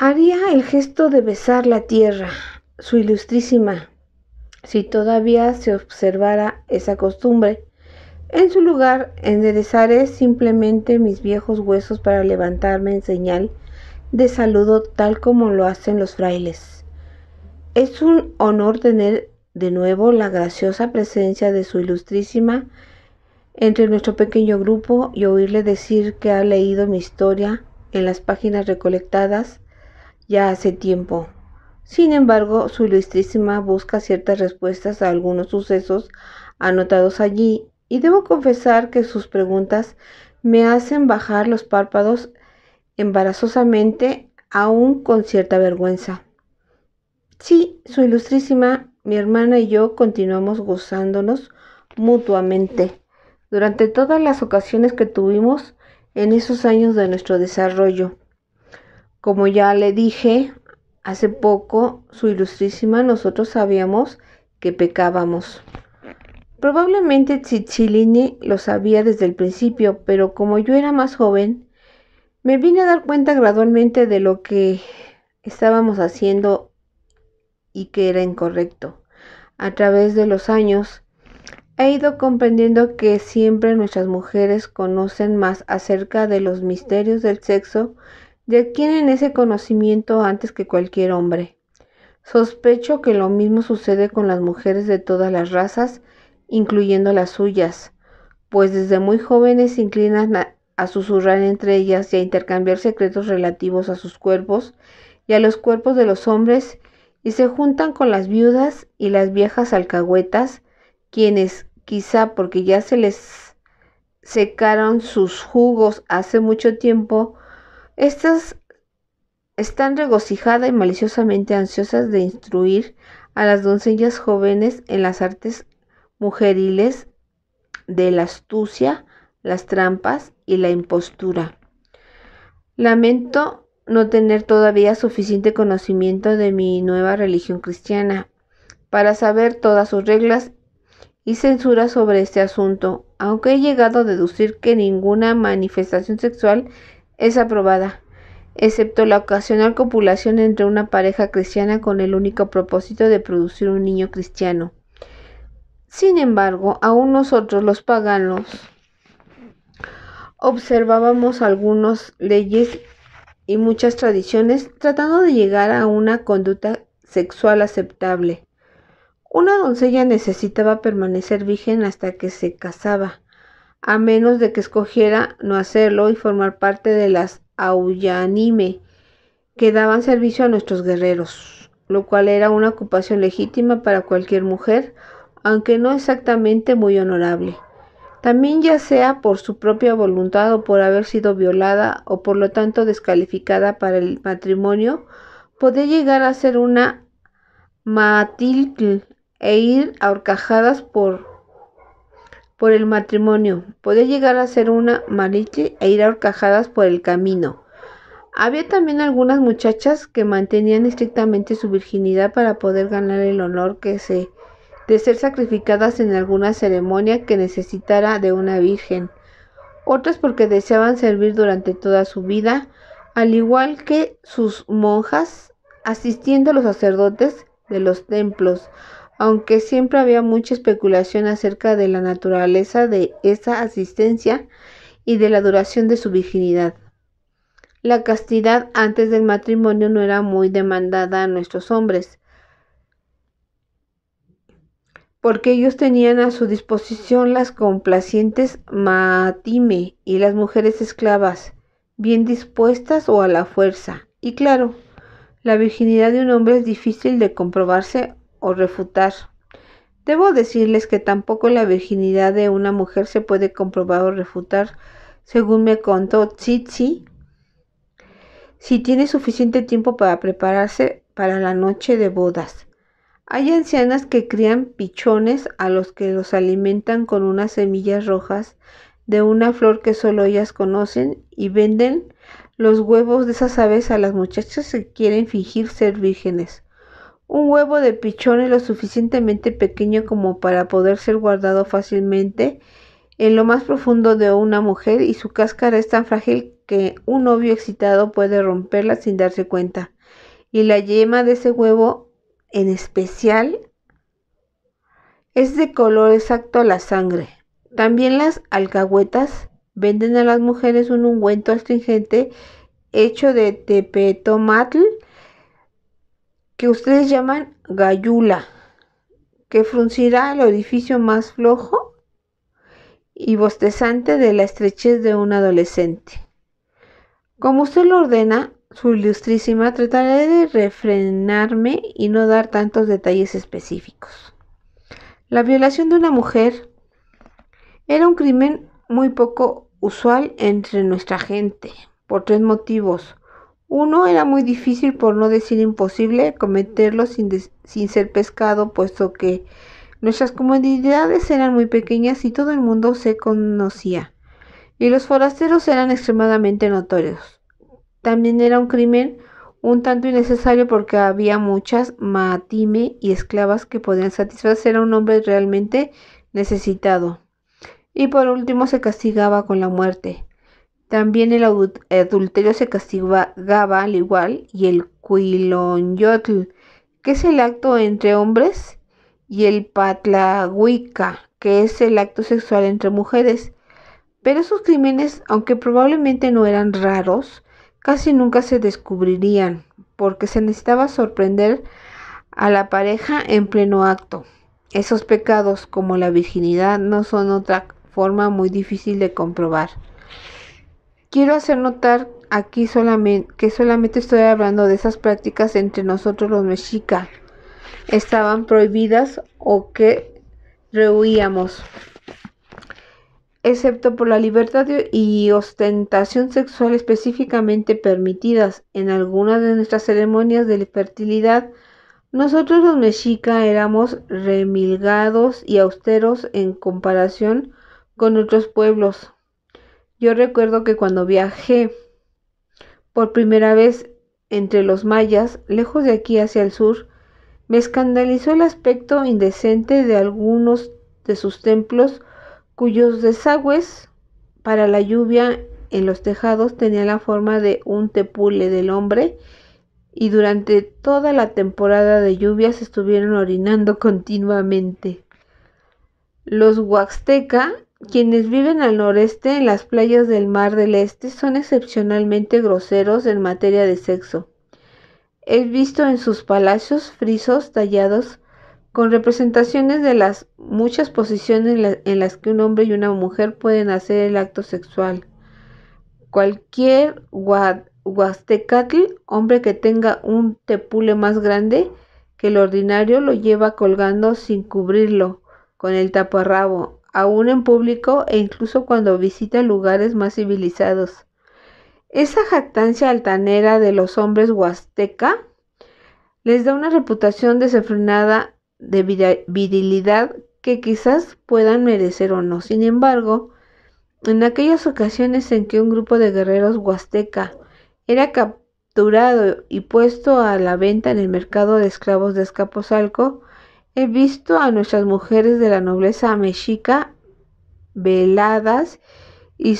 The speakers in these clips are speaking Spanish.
Haría el gesto de besar la tierra, su ilustrísima, si todavía se observara esa costumbre. En su lugar, enderezaré simplemente mis viejos huesos para levantarme en señal de saludo tal como lo hacen los frailes. Es un honor tener de nuevo la graciosa presencia de su ilustrísima entre nuestro pequeño grupo y oírle decir que ha leído mi historia en las páginas recolectadas ya hace tiempo. Sin embargo, su ilustrísima busca ciertas respuestas a algunos sucesos anotados allí, y debo confesar que sus preguntas me hacen bajar los párpados embarazosamente, aún con cierta vergüenza. Sí, su ilustrísima, mi hermana y yo continuamos gozándonos mutuamente durante todas las ocasiones que tuvimos en esos años de nuestro desarrollo. Como ya le dije hace poco, su ilustrísima, nosotros sabíamos que pecábamos. Probablemente Chichilini lo sabía desde el principio, pero como yo era más joven, me vine a dar cuenta gradualmente de lo que estábamos haciendo y que era incorrecto. A través de los años, he ido comprendiendo que siempre nuestras mujeres conocen más acerca de los misterios del sexo y adquieren ese conocimiento antes que cualquier hombre. Sospecho que lo mismo sucede con las mujeres de todas las razas, incluyendo las suyas, pues desde muy jóvenes se inclinan a, a susurrar entre ellas y a intercambiar secretos relativos a sus cuerpos y a los cuerpos de los hombres, y se juntan con las viudas y las viejas alcahuetas, quienes, quizá porque ya se les secaron sus jugos hace mucho tiempo, estas están regocijadas y maliciosamente ansiosas de instruir a las doncellas jóvenes en las artes mujeriles de la astucia, las trampas y la impostura. Lamento no tener todavía suficiente conocimiento de mi nueva religión cristiana para saber todas sus reglas y censuras sobre este asunto, aunque he llegado a deducir que ninguna manifestación sexual es aprobada, excepto la ocasional copulación entre una pareja cristiana con el único propósito de producir un niño cristiano. Sin embargo, aún nosotros los paganos observábamos algunas leyes y muchas tradiciones tratando de llegar a una conducta sexual aceptable. Una doncella necesitaba permanecer virgen hasta que se casaba a menos de que escogiera no hacerlo y formar parte de las Auyanime, que daban servicio a nuestros guerreros, lo cual era una ocupación legítima para cualquier mujer, aunque no exactamente muy honorable. También ya sea por su propia voluntad o por haber sido violada o por lo tanto descalificada para el matrimonio, podía llegar a ser una matil e ir ahorcajadas por por el matrimonio. Podía llegar a ser una mariche e ir a horcajadas por el camino. Había también algunas muchachas que mantenían estrictamente su virginidad para poder ganar el honor que se de ser sacrificadas en alguna ceremonia que necesitara de una virgen. Otras porque deseaban servir durante toda su vida, al igual que sus monjas, asistiendo a los sacerdotes de los templos, aunque siempre había mucha especulación acerca de la naturaleza de esa asistencia y de la duración de su virginidad. La castidad antes del matrimonio no era muy demandada a nuestros hombres, porque ellos tenían a su disposición las complacientes matime y las mujeres esclavas, bien dispuestas o a la fuerza. Y claro, la virginidad de un hombre es difícil de comprobarse o refutar. Debo decirles que tampoco la virginidad de una mujer se puede comprobar o refutar, según me contó Tsitsi. Si tiene suficiente tiempo para prepararse para la noche de bodas. Hay ancianas que crían pichones a los que los alimentan con unas semillas rojas de una flor que solo ellas conocen y venden los huevos de esas aves a las muchachas que quieren fingir ser vírgenes. Un huevo de pichón es lo suficientemente pequeño como para poder ser guardado fácilmente en lo más profundo de una mujer y su cáscara es tan frágil que un novio excitado puede romperla sin darse cuenta. Y la yema de ese huevo en especial es de color exacto a la sangre. También las alcahuetas venden a las mujeres un ungüento astringente hecho de tepetomatl que ustedes llaman gallula, que fruncirá el orificio más flojo y bostezante de la estrechez de un adolescente. Como usted lo ordena, su ilustrísima, trataré de refrenarme y no dar tantos detalles específicos. La violación de una mujer era un crimen muy poco usual entre nuestra gente, por tres motivos. Uno era muy difícil, por no decir imposible, cometerlo sin, ser pescado, puesto que nuestras comunidades eran muy pequeñas y todo el mundo se conocía, y los forasteros eran extremadamente notorios. También era un crimen un tanto innecesario porque había muchas matime y esclavas que podían satisfacer a un hombre realmente necesitado. Y por último se castigaba con la muerte. También el adulterio se castigaba al igual y el cuilonyotl, que es el acto entre hombres, y el patlahuica, que es el acto sexual entre mujeres. Pero esos crímenes, aunque probablemente no eran raros, casi nunca se descubrirían, porque se necesitaba sorprender a la pareja en pleno acto. Esos pecados, como la virginidad, no son otra forma muy difícil de comprobar. Quiero hacer notar aquí solamente que solamente estoy hablando de esas prácticas entre nosotros los mexicas. Estaban prohibidas o que rehuíamos. Excepto por la libertad y ostentación sexual específicamente permitidas en algunas de nuestras ceremonias de fertilidad, nosotros los mexicas éramos remilgados y austeros en comparación con otros pueblos. Yo recuerdo que cuando viajé por primera vez entre los mayas, lejos de aquí hacia el sur, me escandalizó el aspecto indecente de algunos de sus templos cuyos desagües para la lluvia en los tejados tenían la forma de un tepule del hombre y durante toda la temporada de lluvias estuvieron orinando continuamente. Los huaxteca quienes viven al noreste, en las playas del Mar del Este, son excepcionalmente groseros en materia de sexo. He visto en sus palacios frisos tallados con representaciones de las muchas posiciones en las que un hombre y una mujer pueden hacer el acto sexual. Cualquier huastecatl, hombre que tenga un tepule más grande que el ordinario, lo lleva colgando sin cubrirlo con el taparrabo aún en público e incluso cuando visita lugares más civilizados. Esa jactancia altanera de los hombres huasteca les da una reputación desenfrenada de virilidad que quizás puedan merecer o no. Sin embargo, en aquellas ocasiones en que un grupo de guerreros huasteca era capturado y puesto a la venta en el mercado de esclavos de Escaposalco, He visto a nuestras mujeres de la nobleza mexica veladas y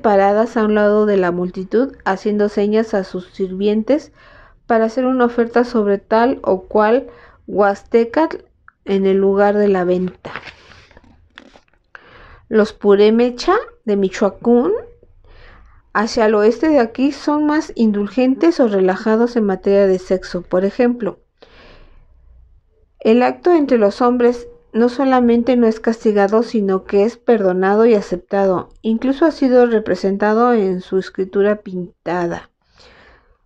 paradas a un lado de la multitud, haciendo señas a sus sirvientes para hacer una oferta sobre tal o cual huasteca en el lugar de la venta. Los purémecha de Michoacán hacia el oeste de aquí son más indulgentes o relajados en materia de sexo. Por ejemplo, el acto entre los hombres no solamente no es castigado, sino que es perdonado y aceptado. Incluso ha sido representado en su escritura pintada.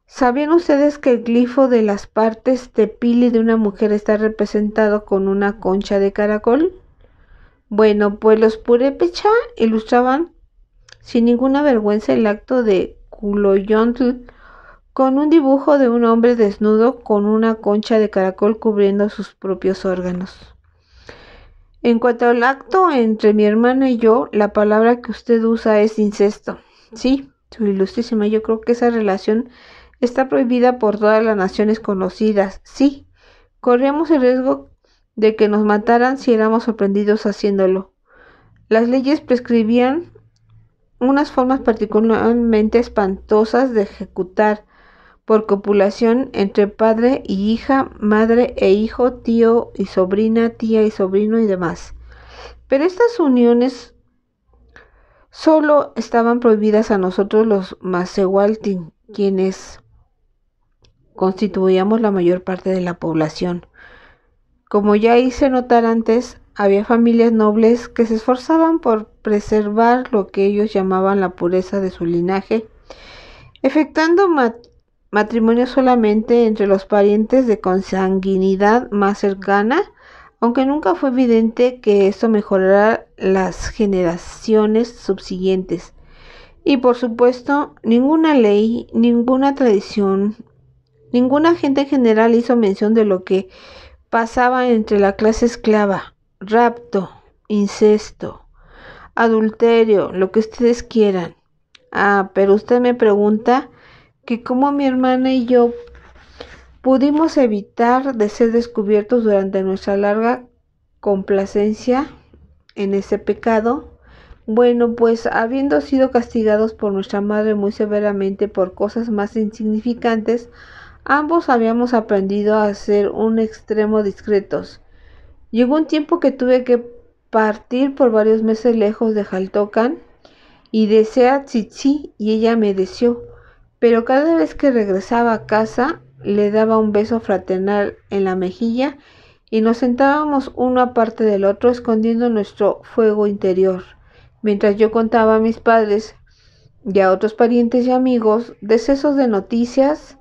¿Sabían ustedes que el glifo de las partes de pili de una mujer está representado con una concha de caracol? Bueno, pues los purépecha ilustraban sin ninguna vergüenza el acto de Culoyontl con un dibujo de un hombre desnudo con una concha de caracol cubriendo sus propios órganos. En cuanto al acto entre mi hermana y yo, la palabra que usted usa es incesto. Sí, su ilustrísima, yo creo que esa relación está prohibida por todas las naciones conocidas. Sí, corríamos el riesgo de que nos mataran si éramos sorprendidos haciéndolo. Las leyes prescribían unas formas particularmente espantosas de ejecutar por copulación entre padre y hija, madre e hijo, tío y sobrina, tía y sobrino y demás. Pero estas uniones solo estaban prohibidas a nosotros los Masehualtin, quienes constituíamos la mayor parte de la población. Como ya hice notar antes, había familias nobles que se esforzaban por preservar lo que ellos llamaban la pureza de su linaje, efectuando matrimonio solamente entre los parientes de consanguinidad más cercana, aunque nunca fue evidente que esto mejorara las generaciones subsiguientes. Y por supuesto, ninguna ley, ninguna tradición, ninguna gente general hizo mención de lo que pasaba entre la clase esclava, rapto, incesto, adulterio, lo que ustedes quieran. Ah, pero usted me pregunta que como mi hermana y yo pudimos evitar de ser descubiertos durante nuestra larga complacencia en ese pecado, bueno, pues habiendo sido castigados por nuestra madre muy severamente por cosas más insignificantes, ambos habíamos aprendido a ser un extremo discretos. Llegó un tiempo que tuve que partir por varios meses lejos de Jaltocan y de a y ella me deseó pero cada vez que regresaba a casa le daba un beso fraternal en la mejilla y nos sentábamos uno aparte del otro escondiendo nuestro fuego interior, mientras yo contaba a mis padres y a otros parientes y amigos decesos de noticias,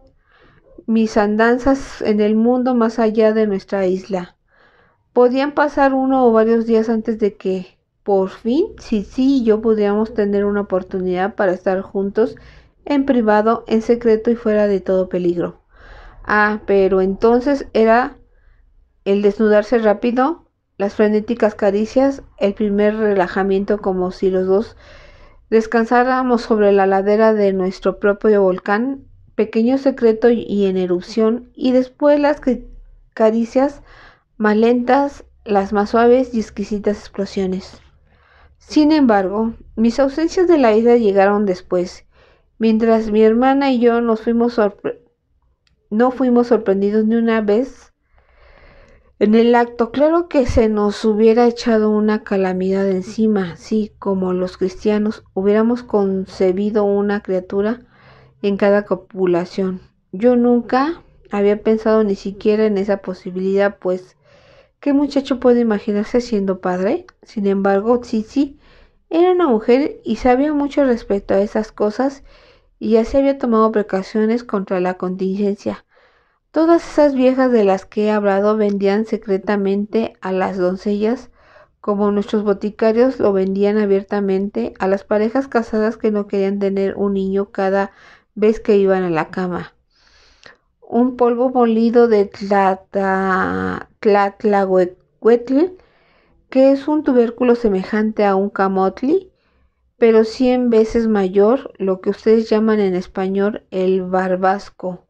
mis andanzas en el mundo más allá de nuestra isla. Podían pasar uno o varios días antes de que, por fin, sí, sí, yo pudiéramos tener una oportunidad para estar juntos en privado, en secreto y fuera de todo peligro. Ah, pero entonces era el desnudarse rápido, las frenéticas caricias, el primer relajamiento como si los dos descansáramos sobre la ladera de nuestro propio volcán, pequeño secreto y en erupción, y después las caricias más lentas, las más suaves y exquisitas explosiones. Sin embargo, mis ausencias de la isla llegaron después, Mientras mi hermana y yo nos fuimos no fuimos sorprendidos ni una vez en el acto. Claro que se nos hubiera echado una calamidad encima, sí, como los cristianos hubiéramos concebido una criatura en cada copulación. Yo nunca había pensado ni siquiera en esa posibilidad, pues ¿qué muchacho puede imaginarse siendo padre? Sin embargo, sí era una mujer y sabía mucho respecto a esas cosas y ya se había tomado precauciones contra la contingencia. Todas esas viejas de las que he hablado vendían secretamente a las doncellas, como nuestros boticarios lo vendían abiertamente a las parejas casadas que no querían tener un niño cada vez que iban a la cama. Un polvo molido de tlata, que es un tubérculo semejante a un camotli, pero 100 veces mayor lo que ustedes llaman en español el barbasco.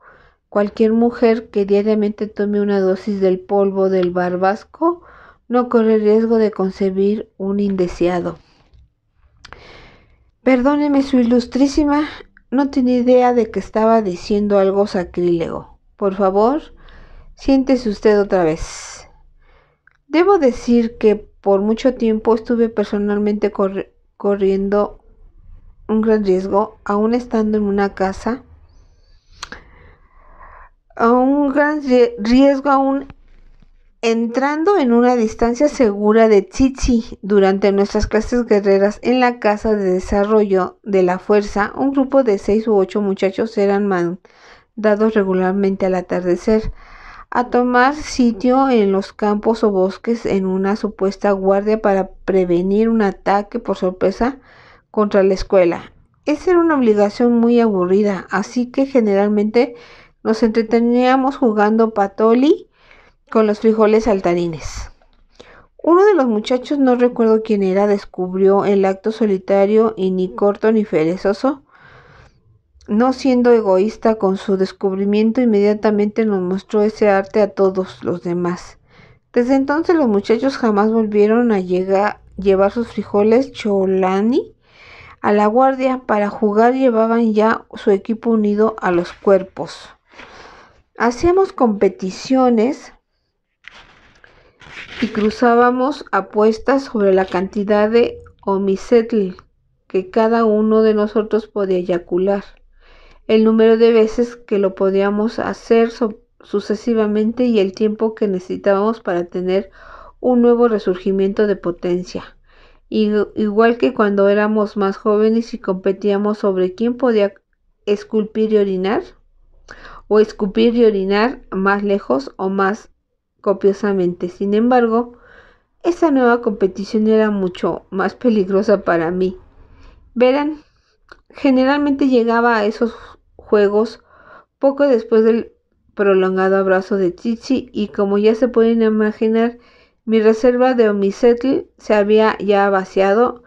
Cualquier mujer que diariamente tome una dosis del polvo del barbasco no corre riesgo de concebir un indeseado. Perdóneme su ilustrísima, no tenía idea de que estaba diciendo algo sacrílego. Por favor, siéntese usted otra vez. Debo decir que por mucho tiempo estuve personalmente corriendo un gran riesgo, aún estando en una casa, a un gran riesgo aún entrando en una distancia segura de Chichi durante nuestras clases guerreras en la Casa de Desarrollo de la Fuerza, un grupo de seis u ocho muchachos eran mandados regularmente al atardecer a tomar sitio en los campos o bosques en una supuesta guardia para prevenir un ataque por sorpresa contra la escuela. Esa era una obligación muy aburrida, así que generalmente nos entreteníamos jugando patoli con los frijoles saltarines. Uno de los muchachos, no recuerdo quién era, descubrió el acto solitario y ni corto ni perezoso no siendo egoísta con su descubrimiento, inmediatamente nos mostró ese arte a todos los demás. Desde entonces los muchachos jamás volvieron a llevar sus frijoles cholani a la guardia. Para jugar llevaban ya su equipo unido a los cuerpos. Hacíamos competiciones y cruzábamos apuestas sobre la cantidad de Omicetl que cada uno de nosotros podía eyacular el número de veces que lo podíamos hacer sucesivamente y el tiempo que necesitábamos para tener un nuevo resurgimiento de potencia. Y, igual que cuando éramos más jóvenes y competíamos sobre quién podía esculpir y orinar, o escupir y orinar más lejos o más copiosamente. Sin embargo, esa nueva competición era mucho más peligrosa para mí. Verán, generalmente llegaba a esos juegos poco después del prolongado abrazo de Chichi y como ya se pueden imaginar, mi reserva de Omicetl se había ya vaciado,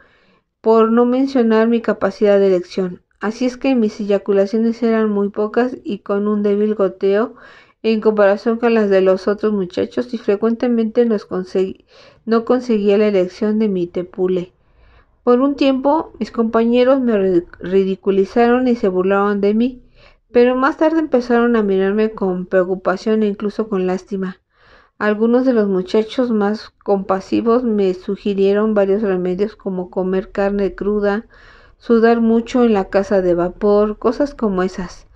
por no mencionar mi capacidad de elección. Así es que mis eyaculaciones eran muy pocas y con un débil goteo en comparación con las de los otros muchachos y frecuentemente no conseguía la elección de mi tepule. Por un tiempo mis compañeros me ridiculizaron y se burlaron de mí, pero más tarde empezaron a mirarme con preocupación e incluso con lástima. Algunos de los muchachos más compasivos me sugirieron varios remedios como comer carne cruda, sudar mucho en la casa de vapor, cosas como esas.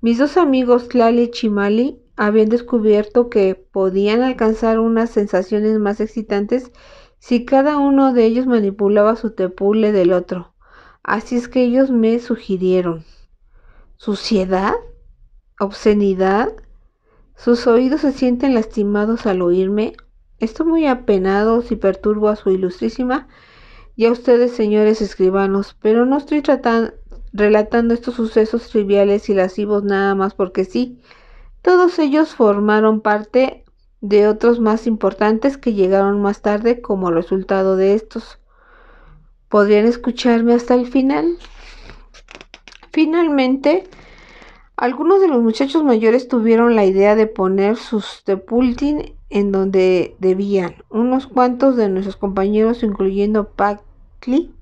Mis dos amigos Lali y Chimali habían descubierto que podían alcanzar unas sensaciones más excitantes si cada uno de ellos manipulaba su tepule del otro. Así es que ellos me sugirieron. ¿Suciedad? ¿Obscenidad? ¿Sus oídos se sienten lastimados al oírme? Estoy muy apenado si perturbo a su ilustrísima y a ustedes, señores escribanos, pero no estoy relatando estos sucesos triviales y lascivos nada más porque sí. Todos ellos formaron parte de otros más importantes que llegaron más tarde como resultado de estos. ¿Podrían escucharme hasta el final? Finalmente, algunos de los muchachos mayores tuvieron la idea de poner sus tepultin en donde debían. Unos cuantos de nuestros compañeros, incluyendo Pacli,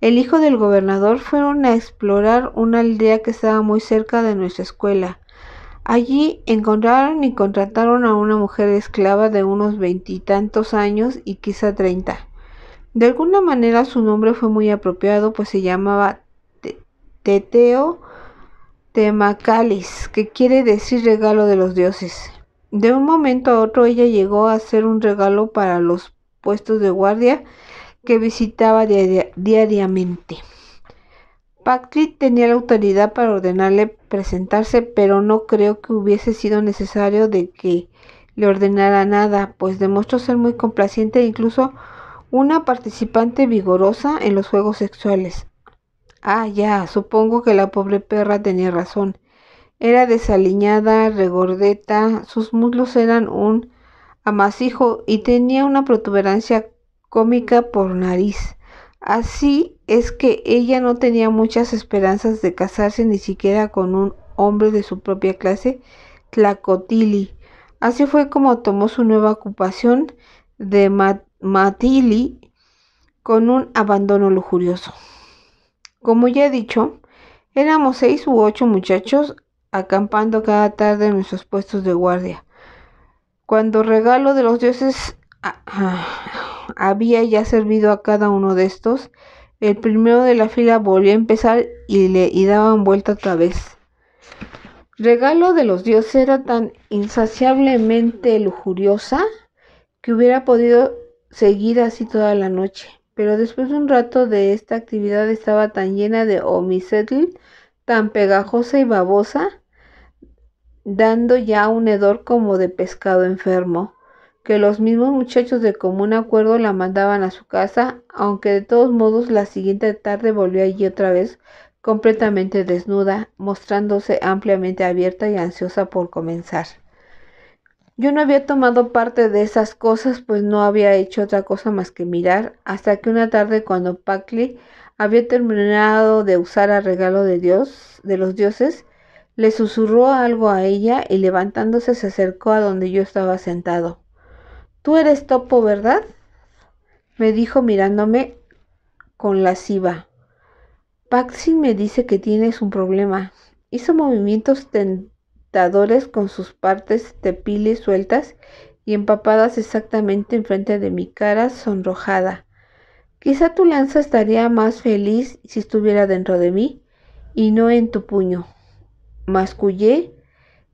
el hijo del gobernador, fueron a explorar una aldea que estaba muy cerca de nuestra escuela. Allí encontraron y contrataron a una mujer esclava de unos veintitantos años y quizá treinta. De alguna manera su nombre fue muy apropiado, pues se llamaba teteo temacalis, que quiere decir regalo de los dioses. De un momento a otro ella llegó a ser un regalo para los puestos de guardia que visitaba diariamente. Paclit tenía la autoridad para ordenarle presentarse, pero no creo que hubiese sido necesario de que le ordenara nada, pues demostró ser muy complaciente e incluso una participante vigorosa en los juegos sexuales. Ah, ya, supongo que la pobre perra tenía razón. Era desaliñada, regordeta, sus muslos eran un amasijo y tenía una protuberancia cómica por nariz. Así es que ella no tenía muchas esperanzas de casarse ni siquiera con un hombre de su propia clase, Tlacotili. Así fue como tomó su nueva ocupación de Matili con un abandono lujurioso. Como ya he dicho, éramos seis u ocho muchachos acampando cada tarde en nuestros puestos de guardia. Cuando regalo de los dioses ah, ah, había ya servido a cada uno de estos, el primero de la fila volvió a empezar y le y daban vuelta otra vez. Regalo de los dioses era tan insaciablemente lujuriosa que hubiera podido seguir así toda la noche pero después de un rato de esta actividad estaba tan llena de homicidio, tan pegajosa y babosa, dando ya un hedor como de pescado enfermo, que los mismos muchachos de común acuerdo la mandaban a su casa, aunque de todos modos la siguiente tarde volvió allí otra vez completamente desnuda, mostrándose ampliamente abierta y ansiosa por comenzar. Yo no había tomado parte de esas cosas, pues no había hecho otra cosa más que mirar, hasta que una tarde cuando Pacli había terminado de usar a regalo de Dios, de los dioses, le susurró algo a ella y levantándose se acercó a donde yo estaba sentado. Tú eres Topo, ¿verdad? me dijo mirándome con lasciva. Paxi me dice que tienes un problema. Hizo movimientos con sus partes tepiles sueltas y empapadas exactamente enfrente de mi cara sonrojada. Quizá tu lanza estaría más feliz si estuviera dentro de mí y no en tu puño. Mascullé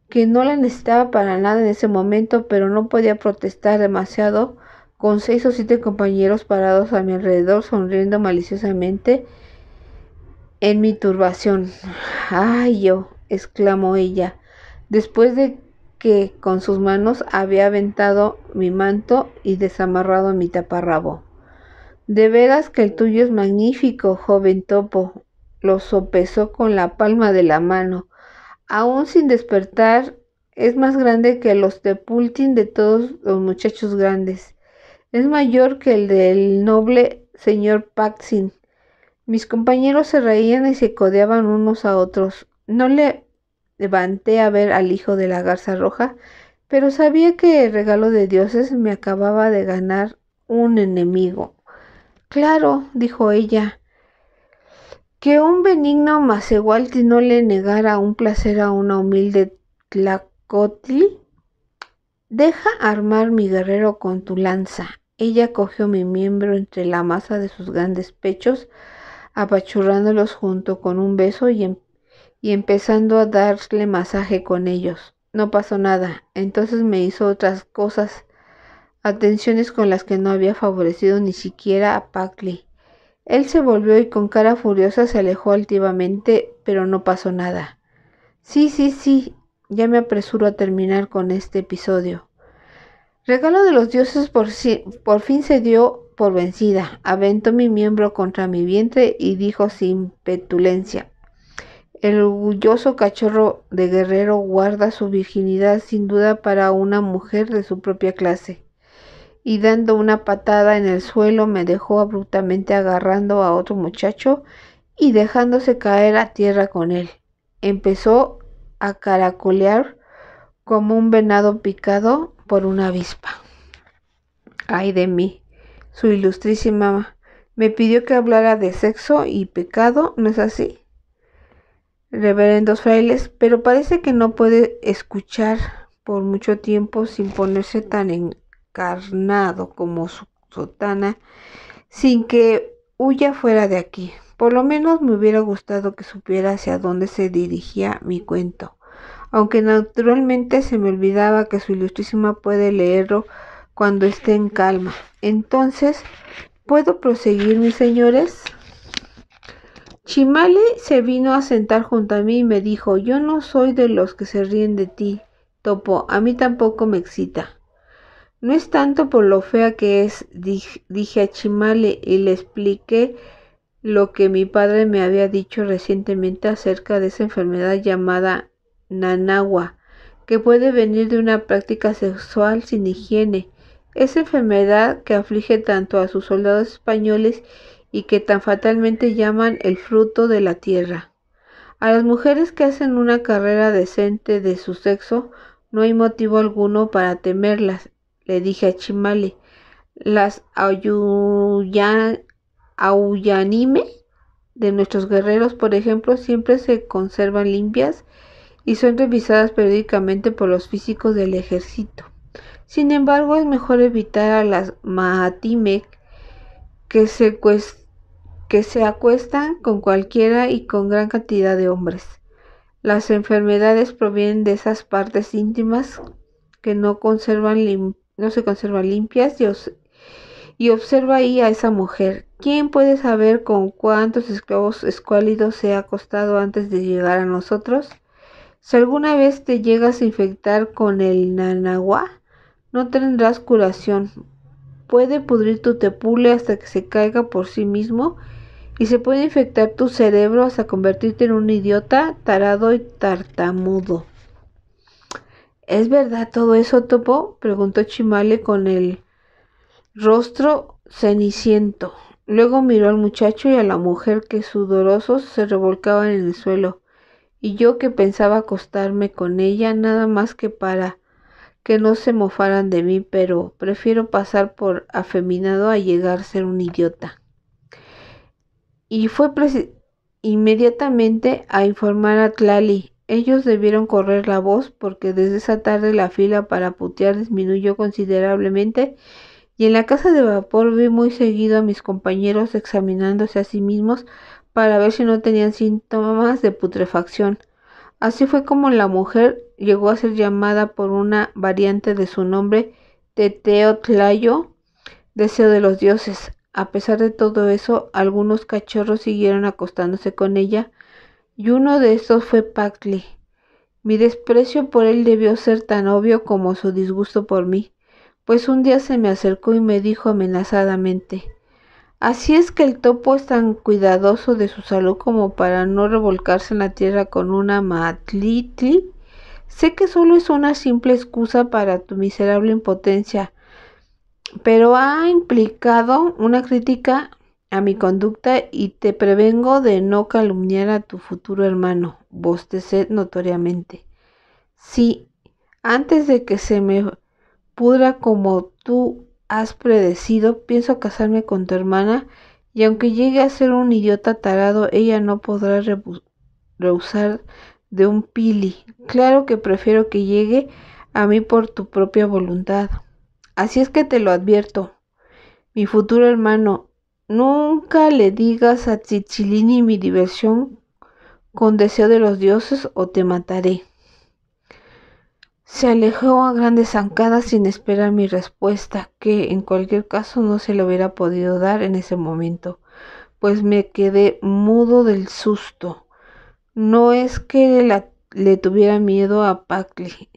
que no la necesitaba para nada en ese momento, pero no podía protestar demasiado con seis o siete compañeros parados a mi alrededor sonriendo maliciosamente en mi turbación. ¡Ay, yo! exclamó ella, después de que con sus manos había aventado mi manto y desamarrado mi taparrabo. De veras que el tuyo es magnífico, joven topo. Lo sopesó con la palma de la mano. Aún sin despertar, es más grande que los tepultin de todos los muchachos grandes. Es mayor que el del noble señor Paxin. Mis compañeros se reían y se codeaban unos a otros. No le levanté a ver al hijo de la garza roja, pero sabía que el regalo de dioses me acababa de ganar un enemigo. Claro, dijo ella, que un benigno Macehualti no le negara un placer a una humilde Tlacotli. Deja armar mi guerrero con tu lanza. Ella cogió mi miembro entre la masa de sus grandes pechos, apachurrándolos junto con un beso y empezó y empezando a darle masaje con ellos. No pasó nada. Entonces me hizo otras cosas, atenciones con las que no había favorecido ni siquiera a Packley. Él se volvió y con cara furiosa se alejó altivamente, pero no pasó nada. Sí, sí, sí, ya me apresuro a terminar con este episodio. Regalo de los dioses por, por fin se dio por vencida, aventó mi miembro contra mi vientre y dijo sin petulencia, el orgulloso cachorro de guerrero guarda su virginidad sin duda para una mujer de su propia clase. Y dando una patada en el suelo me dejó abruptamente agarrando a otro muchacho y dejándose caer a tierra con él. Empezó a caracolear como un venado picado por una avispa. Ay de mí, su ilustrísima me pidió que hablara de sexo y pecado, ¿no es así? reverendos frailes, pero parece que no puede escuchar por mucho tiempo sin ponerse tan encarnado como su sotana, sin que huya fuera de aquí. Por lo menos me hubiera gustado que supiera hacia dónde se dirigía mi cuento, aunque naturalmente se me olvidaba que su ilustrísima puede leerlo cuando esté en calma. Entonces, ¿puedo proseguir, mis señores? Chimale se vino a sentar junto a mí y me dijo, yo no soy de los que se ríen de ti, Topo, a mí tampoco me excita. No es tanto por lo fea que es, dije, a Chimale y le expliqué lo que mi padre me había dicho recientemente acerca de esa enfermedad llamada nanagua, que puede venir de una práctica sexual sin higiene. Esa enfermedad que aflige tanto a sus soldados españoles y que tan fatalmente llaman el fruto de la tierra. A las mujeres que hacen una carrera decente de su sexo, no hay motivo alguno para temerlas, le dije a Chimale. Las ya de nuestros guerreros, por ejemplo, siempre se conservan limpias y son revisadas periódicamente por los físicos del ejército. Sin embargo, es mejor evitar a las mahatime que secuestran que se acuestan con cualquiera y con gran cantidad de hombres. Las enfermedades provienen de esas partes íntimas que no, conservan no se conservan limpias y, y observa ahí a esa mujer. ¿Quién puede saber con cuántos esclavos escuálidos se ha acostado antes de llegar a nosotros? Si alguna vez te llegas a infectar con el nanagua no tendrás curación. Puede pudrir tu tepule hasta que se caiga por sí mismo y se puede infectar tu cerebro hasta convertirte en un idiota, tarado y tartamudo. ¿Es verdad todo eso, Topo? preguntó Chimale con el rostro ceniciento. Luego miró al muchacho y a la mujer que sudorosos se revolcaban en el suelo, y yo que pensaba acostarme con ella nada más que para que no se mofaran de mí, pero prefiero pasar por afeminado a llegar a ser un idiota y fue inmediatamente a informar a Tlali. Ellos debieron correr la voz porque desde esa tarde la fila para putear disminuyó considerablemente y en la casa de vapor vi muy seguido a mis compañeros examinándose a sí mismos para ver si no tenían síntomas de putrefacción. Así fue como la mujer llegó a ser llamada por una variante de su nombre Teteotlayo, deseo de los dioses. A pesar de todo eso, algunos cachorros siguieron acostándose con ella, y uno de estos fue Packley. Mi desprecio por él debió ser tan obvio como su disgusto por mí, pues un día se me acercó y me dijo amenazadamente Así es que el topo es tan cuidadoso de su salud como para no revolcarse en la tierra con una matlitli. Sé que solo es una simple excusa para tu miserable impotencia, pero ha implicado una crítica a mi conducta y te prevengo de no calumniar a tu futuro hermano, bostecé notoriamente. Sí, antes de que se me pudra como tú has predecido, pienso casarme con tu hermana y aunque llegue a ser un idiota tarado, ella no podrá rehusar de un pili. Claro que prefiero que llegue a mí por tu propia voluntad. Así es que te lo advierto. Mi futuro hermano, nunca le digas a Tzitzilini mi diversión con deseo de los dioses o te mataré. Se alejó a grandes zancadas sin esperar mi respuesta, que en cualquier caso no se le hubiera podido dar en ese momento, pues me quedé mudo del susto. No es que le tuviera miedo a Pacli,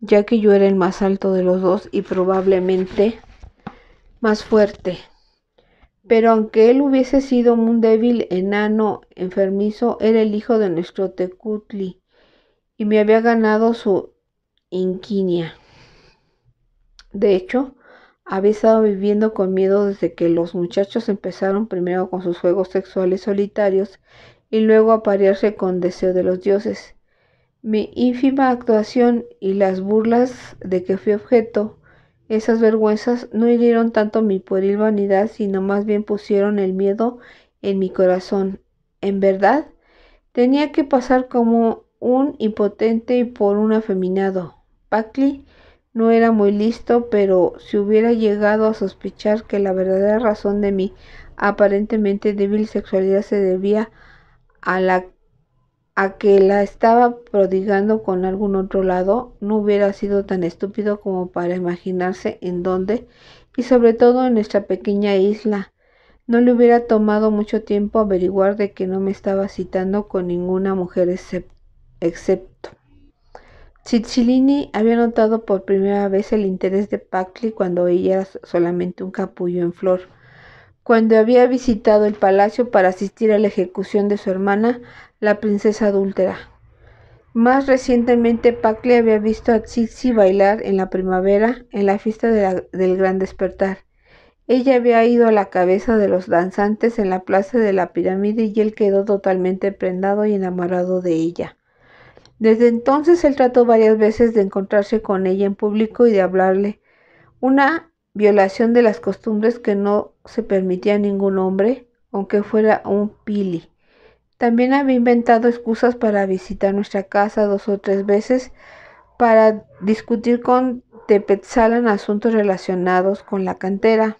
ya que yo era el más alto de los dos y probablemente más fuerte. Pero aunque él hubiese sido un débil enano enfermizo, era el hijo de nuestro Tecutli y me había ganado su inquinia. De hecho, había estado viviendo con miedo desde que los muchachos empezaron primero con sus juegos sexuales solitarios y luego a parearse con deseo de los dioses. Mi ínfima actuación y las burlas de que fui objeto, esas vergüenzas no hirieron tanto mi pueril vanidad, sino más bien pusieron el miedo en mi corazón. En verdad, tenía que pasar como un impotente y por un afeminado. Pacli no era muy listo, pero si hubiera llegado a sospechar que la verdadera razón de mi aparentemente débil sexualidad se debía a la a que la estaba prodigando con algún otro lado, no hubiera sido tan estúpido como para imaginarse en dónde, y sobre todo en nuestra pequeña isla. No le hubiera tomado mucho tiempo averiguar de que no me estaba citando con ninguna mujer excepto. Cicilini había notado por primera vez el interés de Packley cuando ella era solamente un capullo en flor cuando había visitado el palacio para asistir a la ejecución de su hermana, la princesa adúltera. Más recientemente, Pacle había visto a Tsitsi bailar en la primavera en la fiesta del Gran Despertar. Ella había ido a la cabeza de los danzantes en la plaza de la pirámide y él quedó totalmente prendado y enamorado de ella. Desde entonces él trató varias veces de encontrarse con ella en público y de hablarle. Una violación de las costumbres que no se permitía a ningún hombre, aunque fuera un pili. También había inventado excusas para visitar nuestra casa dos o tres veces para discutir con Tepetzalan asuntos relacionados con la cantera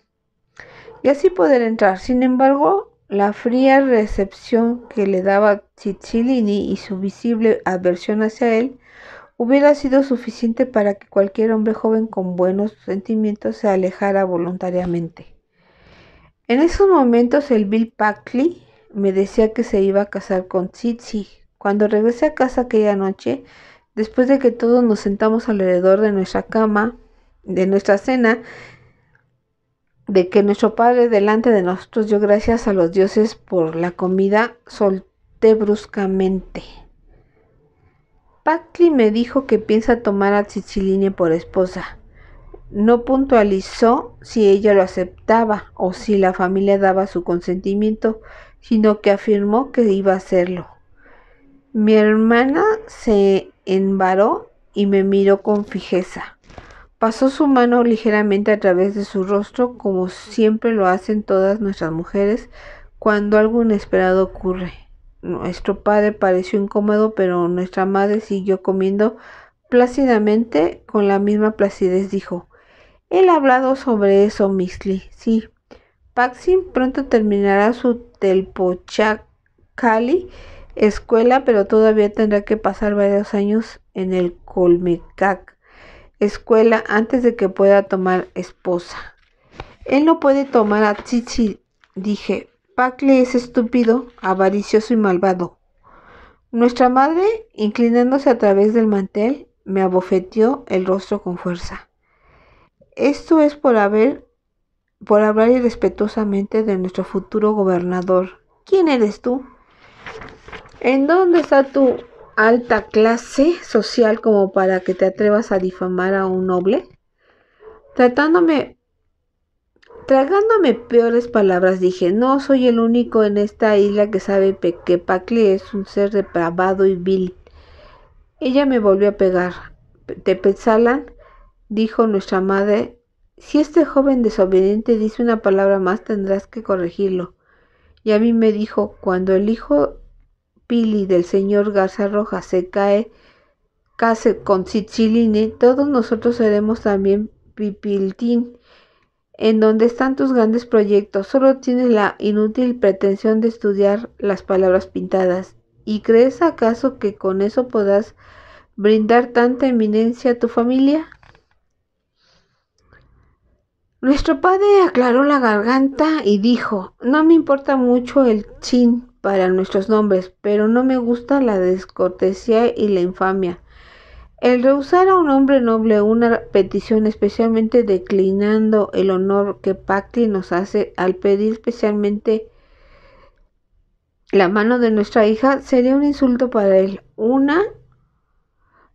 y así poder entrar. Sin embargo, la fría recepción que le daba Chichilini y su visible aversión hacia él hubiera sido suficiente para que cualquier hombre joven con buenos sentimientos se alejara voluntariamente. En esos momentos el Bill Packley me decía que se iba a casar con Tsitsi. Cuando regresé a casa aquella noche, después de que todos nos sentamos alrededor de nuestra cama, de nuestra cena, de que nuestro Padre delante de nosotros dio gracias a los dioses por la comida, solté bruscamente me dijo que piensa tomar a Cicilline por esposa. No puntualizó si ella lo aceptaba o si la familia daba su consentimiento, sino que afirmó que iba a hacerlo. Mi hermana se envaró y me miró con fijeza. Pasó su mano ligeramente a través de su rostro, como siempre lo hacen todas nuestras mujeres cuando algo inesperado ocurre. Nuestro padre pareció incómodo, pero nuestra madre siguió comiendo plácidamente, con la misma placidez dijo. Él ha hablado sobre eso, Misli. Sí. Paxin pronto terminará su Telpochacali escuela, pero todavía tendrá que pasar varios años en el Colmecac escuela antes de que pueda tomar esposa. Él no puede tomar a Tsitsi, dije, es estúpido, avaricioso y malvado. Nuestra madre, inclinándose a través del mantel, me abofeteó el rostro con fuerza. Esto es por haber por hablar irrespetuosamente de nuestro futuro gobernador. ¿Quién eres tú? ¿En dónde está tu alta clase social como para que te atrevas a difamar a un noble? Tratándome Tragándome peores palabras dije, no soy el único en esta isla que sabe que Pacli es un ser depravado y vil. Ella me volvió a pegar. Te Tepetzalan, dijo nuestra madre, si este joven desobediente dice una palabra más tendrás que corregirlo. Y a mí me dijo, cuando el hijo Pili del señor Garza Roja se cae, case con Sicilini, todos nosotros seremos también Pipiltín en donde están tus grandes proyectos, solo tienes la inútil pretensión de estudiar las palabras pintadas. ¿Y crees acaso que con eso podrás brindar tanta eminencia a tu familia? Nuestro padre aclaró la garganta y dijo, no me importa mucho el chin para nuestros nombres, pero no me gusta la descortesía y la infamia. El rehusar a un hombre noble una petición especialmente declinando el honor que Pacti nos hace al pedir especialmente la mano de nuestra hija sería un insulto para él, una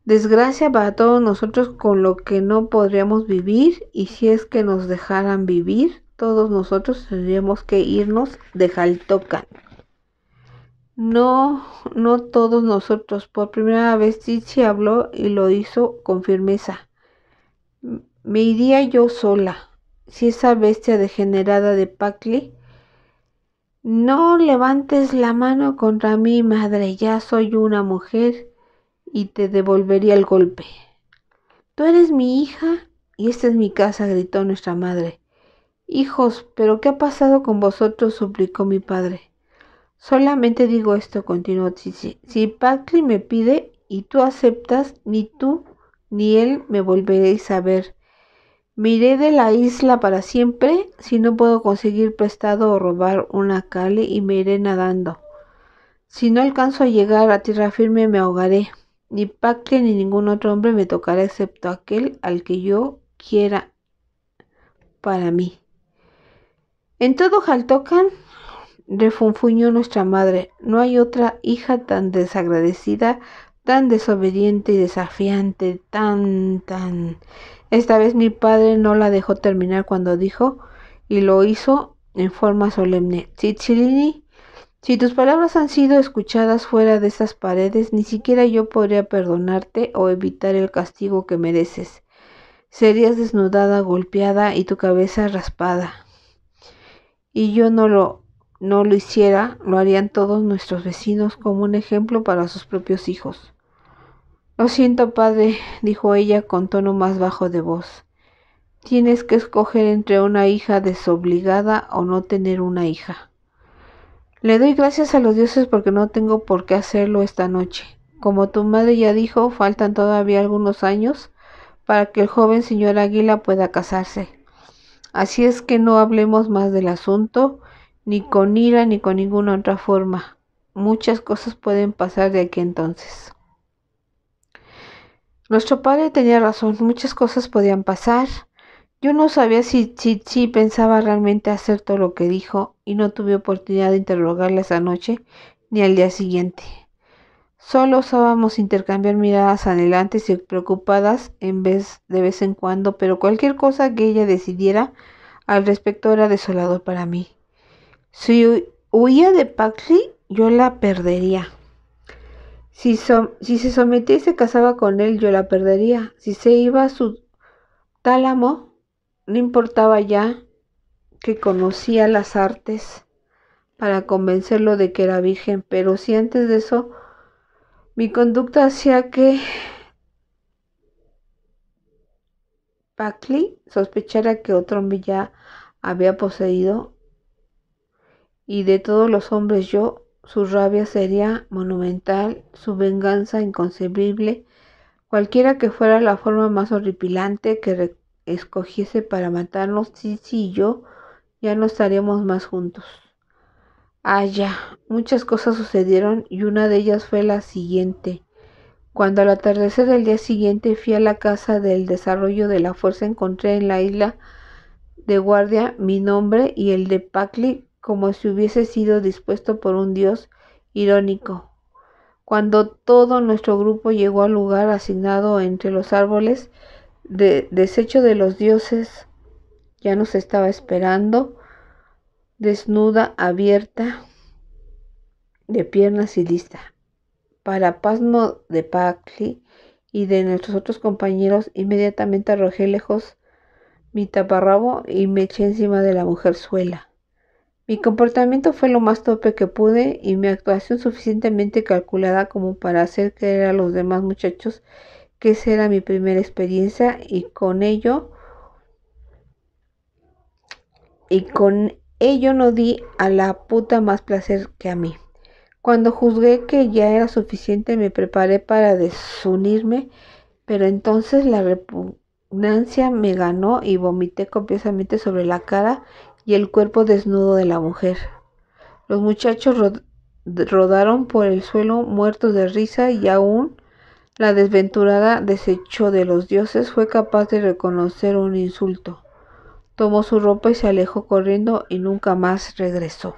desgracia para todos nosotros con lo que no podríamos vivir y si es que nos dejaran vivir, todos nosotros tendríamos que irnos de Jaltocan. No, no todos nosotros. Por primera vez Chichi habló y lo hizo con firmeza. Me iría yo sola. Si esa bestia degenerada de Pacli. No levantes la mano contra mí, madre. Ya soy una mujer y te devolvería el golpe. Tú eres mi hija y esta es mi casa, gritó nuestra madre. Hijos, ¿pero qué ha pasado con vosotros? suplicó mi padre. Solamente digo esto, continuó Tizi. Si Pacli me pide y tú aceptas, ni tú ni él me volveréis a ver. Me iré de la isla para siempre si no puedo conseguir prestado o robar una cale y me iré nadando. Si no alcanzo a llegar a tierra firme me ahogaré. Ni Pacte ni ningún otro hombre me tocará excepto aquel al que yo quiera para mí. En todo Jaltokan refunfuñó nuestra madre. No hay otra hija tan desagradecida, tan desobediente y desafiante, tan, tan. Esta vez mi padre no la dejó terminar cuando dijo, y lo hizo en forma solemne. Chichilini, si tus palabras han sido escuchadas fuera de estas paredes, ni siquiera yo podría perdonarte o evitar el castigo que mereces. Serías desnudada, golpeada y tu cabeza raspada. Y yo no lo no lo hiciera, lo harían todos nuestros vecinos como un ejemplo para sus propios hijos. Lo siento, padre, dijo ella con tono más bajo de voz. Tienes que escoger entre una hija desobligada o no tener una hija. Le doy gracias a los dioses porque no tengo por qué hacerlo esta noche. Como tu madre ya dijo, faltan todavía algunos años para que el joven señor Águila pueda casarse. Así es que no hablemos más del asunto ni con ira ni con ninguna otra forma. Muchas cosas pueden pasar de aquí entonces. Nuestro padre tenía razón, muchas cosas podían pasar. Yo no sabía si Chichi pensaba realmente hacer todo lo que dijo y no tuve oportunidad de interrogarla esa noche ni al día siguiente. Solo usábamos intercambiar miradas anhelantes y preocupadas en vez de vez en cuando, pero cualquier cosa que ella decidiera al respecto era desolador para mí. Si huía de Paxi, yo la perdería. Si, se sometía y se casaba con él, yo la perdería. Si se iba a su tálamo, no importaba ya que conocía las artes para convencerlo de que era virgen, pero si antes de eso mi conducta hacía que Pacli sospechara que otro hombre ya había poseído, y de todos los hombres yo, su rabia sería monumental, su venganza inconcebible, cualquiera que fuera la forma más horripilante que escogiese para matarnos, sí y yo ya no estaríamos más juntos. Allá ah, muchas cosas sucedieron y una de ellas fue la siguiente. Cuando al atardecer del día siguiente fui a la casa del desarrollo de la fuerza, encontré en la isla de guardia mi nombre y el de Pacli como si hubiese sido dispuesto por un dios irónico. Cuando todo nuestro grupo llegó al lugar asignado entre los árboles, de desecho de los dioses ya nos estaba esperando, desnuda, abierta, de piernas y lista. Para pasmo de Pacli y de nuestros otros compañeros, inmediatamente arrojé lejos mi taparrabo y me eché encima de la mujer suela. Mi comportamiento fue lo más tope que pude y mi actuación suficientemente calculada como para hacer creer a los demás muchachos que esa era mi primera experiencia y con ello y con ello no di a la puta más placer que a mí. Cuando juzgué que ya era suficiente me preparé para desunirme, pero entonces la repugnancia me ganó y vomité copiosamente sobre la cara y el cuerpo desnudo de la mujer. Los muchachos rodaron por el suelo muertos de risa y aún la desventurada desechó de los dioses fue capaz de reconocer un insulto. Tomó su ropa y se alejó corriendo y nunca más regresó.